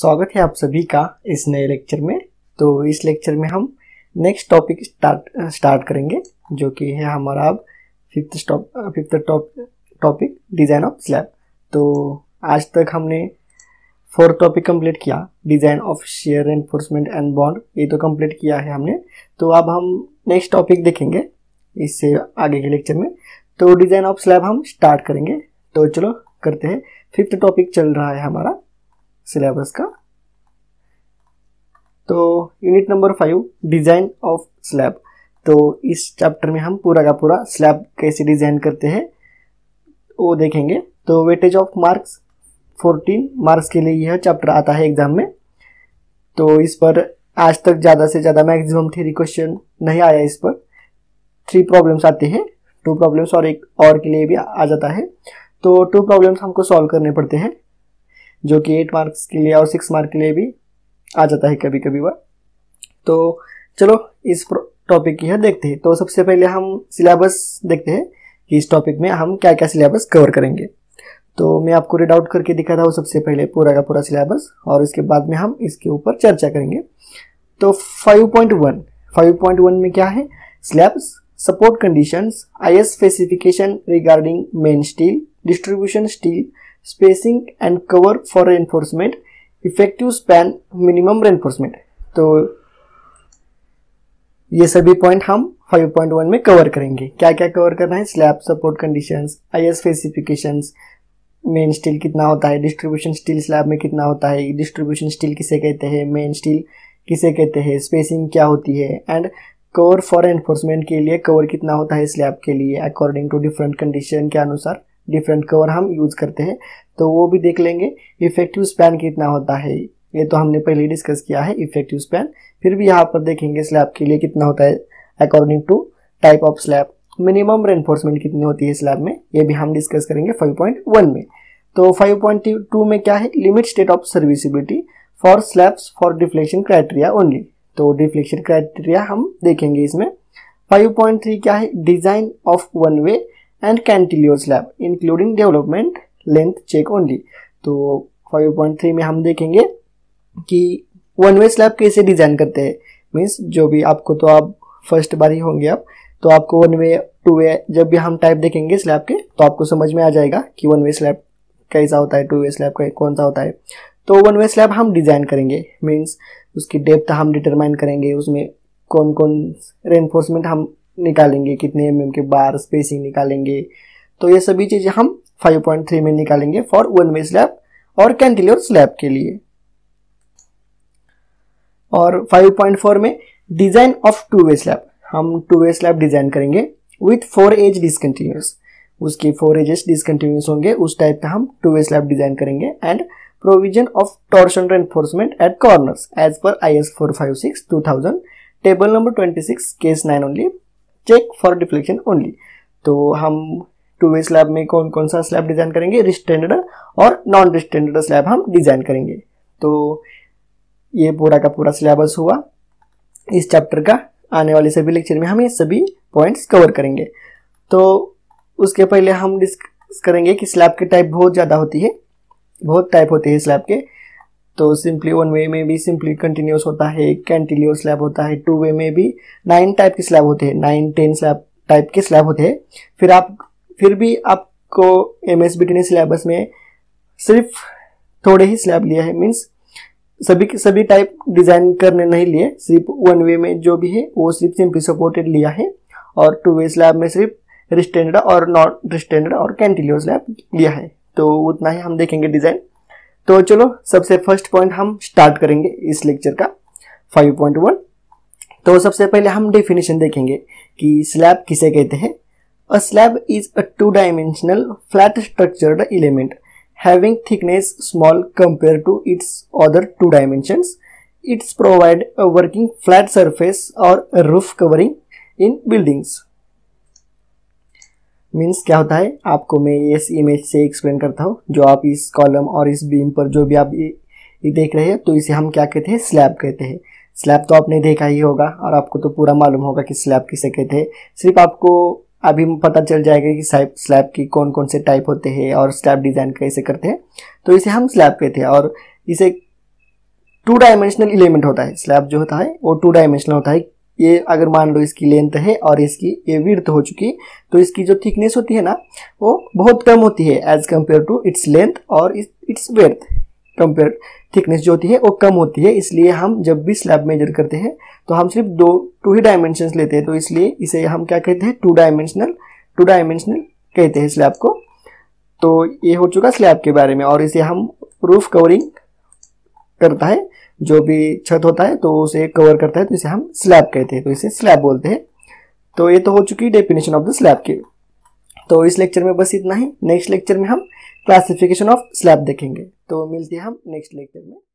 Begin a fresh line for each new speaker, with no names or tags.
स्वागत है आप सभी का इस नए लेक्चर में तो इस लेक्चर में हम नेक्स्ट टॉपिक स्टार्ट स्टार्ट करेंगे जो कि है हमारा अब fifth stop fifth top topic design of slab तो आज तक हमने फोर्थ टॉपिक कंप्लीट किया design of share enforcement and bond ये तो कंप्लीट किया है हमने तो अब हम नेक्स्ट टॉपिक देखेंगे इससे आगे के लेक्चर में तो डिज़ाइन ऑफ स्लैब हम स्टार्ट करेंगे तो चलो करते हैं फिफ्थ टॉपिक चल रहा है हमारा सिलेबस का तो unit number five design of slab तो इस चैप्टर में हम पूरा का पूरा स्लैब कैसे डिज़ाइन करते हैं वो देखेंगे तो वेटेज ऑफ मार्क्स 14 मार्क्स के लिए यह चैप्टर आता है एग्ज़ाम में तो इस पर आज तक ज़्यादा से ज़्यादा मैक्सिमम थ्री क्वेश्चन नहीं आया इस पर थ्री प्रॉब्लम्स आते हैं टू प्रॉब्लम्स और एक और के लिए भी आ जाता है तो टू प्रॉब्लम्स हमको सॉल्व करने पड़ते हैं जो कि एट मार्क्स के लिए और सिक्स मार्क के लिए भी आ जाता है कभी कभी वह तो चलो इस टॉपिक की है देखते हैं तो सबसे पहले हम सिलेबस देखते हैं कि इस टॉपिक में हम क्या क्या सिलेबस कवर करेंगे तो मैं आपको रीड आउट करके दिखा था वो सबसे पहले पूरा का पूरा सिलेबस और इसके बाद में हम इसके ऊपर चर्चा करेंगे तो 5.1 5.1 में क्या है slabs support I S specification regarding main steel distribution steel spacing and cover for reinforcement effective span minimum reinforcement तो ये सभी पॉइंट हम 5.1 में कवर करेंगे क्या क्या कवर करना है slab support conditions I specifications main steel कितना होता है डिस्ट्रीब्यूशन स्टील स्लैब में कितना होता है डिस्ट्रीब्यूशन स्टील किसे कहते हैं मेन स्टील किसे कहते हैं स्पेसिंग क्या होती है एंड कवर फॉर एनफोर्समेंट के लिए कवर कितना होता है स्लैब के लिए अकॉर्डिंग टू डिफरेंट कंडीशन के अनुसार डिफरेंट कवर हम यूज़ करते हैं तो वो भी देख लेंगे इफेक्टिव स्पैन कितना होता है ये तो हमने पहले डिस्कस किया है इफेक्टिव स्पैन फिर भी यहाँ पर देखेंगे स्लैब के लिए कितना होता है according to type of slab minimum reinforcement कितनी होती है स्लैब में ये भी हम डिस्कस करेंगे 5.1 में तो 5.2 में क्या है limit state of serviceability for slabs for deflection criteria only तो डिफ्लेक्शन क्राइटेरिया हम देखेंगे इसमें 5.3 क्या है design of one way and cantilever slab including development length check only तो 5.3 में हम देखेंगे कि वन वे स्लैब कैसे डिज़ाइन करते हैं मीन्स जो भी आपको तो आप फर्स्ट बार ही होंगे आप तो आपको वन वे टू वे जब भी हम टाइप देखेंगे स्लैब के तो आपको समझ में आ जाएगा कि वन वे स्लैब कैसा होता है टू वे स्लैब का कौन सा होता है तो वन वे स्लैब हम डिज़ाइन करेंगे मीन्स उसकी डेप्थ हम डिटरमाइन करेंगे उसमें कौन कौन रेनफोर्समेंट हम निकालेंगे कितने एम mm के बार स्पेसिंग निकालेंगे तो ये सभी चीज़ें हम 5.3 में निकालेंगे फॉर वन वे स्लैब और कैंटिल्योर स्लैब के लिए और 5.4 में design of two way slab हम टू वे स्लैब डिजाइन करेंगे विथ फोर एज डिसकंटिन्यूस उसके फोर एजेस डिसकंटिन्यूस होंगे उस टाइप का हम टू वे स्लैब डिजाइन करेंगे and provision of torsion reinforcement at corner edge पर I S four five six two thousand table number twenty six case nine only check for deflection only तो हम two way slab में कौन कौन सा slab design करेंगे restrained और non restrained slab हम डिज़ाइन करेंगे तो ये पूरा का पूरा सिलेबस हुआ इस चैप्टर का आने वाले सभी लेक्चर में हम ये सभी पॉइंट्स कवर करेंगे तो उसके पहले हम डिस्कस करेंगे कि स्लैब के टाइप बहुत ज़्यादा होती है बहुत टाइप होते हैं स्लैब के तो सिंपली वन वे में भी सिंपली कंटिन्यूस होता है कैंटिलियो स्लैब होता है टू वे में भी नाइन टाइप के स्लैब होते हैं नाइन टेन स्लैब टाइप के स्लैब होते हैं फिर आप फिर भी आपको एम एस ने सिलेबस में सिर्फ थोड़े ही स्लैब लिया है मीन्स सभी सभी टाइप डिज़ाइन करने नहीं लिए सिर्फ वन वे में जो भी है वो सिर्फ सिंपली सपोर्टेड लिया है और टू वे स्लैब में सिर्फ रिस्टेंडर्ड और नॉन रिस्टेंडर्ड और कैंटिलियो स्लैब लिया है तो उतना ही हम देखेंगे डिज़ाइन तो चलो सबसे फर्स्ट पॉइंट हम स्टार्ट करेंगे इस लेक्चर का फाइव पॉइंट वन तो सबसे पहले हम डेफिनेशन देखेंगे कि स्लैब किसे कहते हैं a slab is a two dimensional flat structured element having thickness small compare to its other two dimension its provide a working flat surface or roof covering in buildings means क्या होता है आपको मैं इस image से explain करता हूँ जो आप इस कॉलम और इस बीम पर जो भी आप ये देख रहे हैं तो इसे हम क्या कहते हैं स्लैब कहते हैं स्लैब तो आपने देखा ही होगा और आपको तो पूरा मालूम होगा कि स्लैब किसे कहते हैं सिर्फ आपको अभी पता चल जाएगा कि स्लैब की कौन कौन से टाइप होते हैं और स्लैब डिज़ाइन कैसे करते हैं तो इसे हम स्लैब कहते हैं और इसे टू डायमेंशनल एलिमेंट होता है स्लैब जो होता है वो टू डायमेंशनल होता है ये अगर मान लो इसकी लेंथ है और इसकी ये विर्थ हो चुकी तो इसकी जो थिकनेस होती है ना वो बहुत कम होती है as compare to its length और इट्स वेर्थ कंपेयर थिकनेस जो होती है वो कम होती है इसलिए हम जब भी स्लैब मेजर करते हैं तो हम सिर्फ दो टू ही डायमेंशन लेते हैं तो इसलिए इसे हम क्या कहते हैं टू डायमेंशनल टू डायमेंशनल कहते हैं स्लैब को तो ये हो चुका स्लैब के बारे में और इसे हम रूफ कवरिंग करता है जो भी छत होता है तो उसे कवर करता है तो इसे हम स्लैब कहते हैं तो इसे स्लैब बोलते हैं तो ये तो हो चुकी है डेफिनेशन ऑफ द स्लैब की तो इस लेक्चर में बस इतना ही नेक्स्ट लेक्चर में हम क्लासिफिकेशन ऑफ स्लैब देखेंगे तो मिलते हैं हम नेक्स्ट लेक्चर में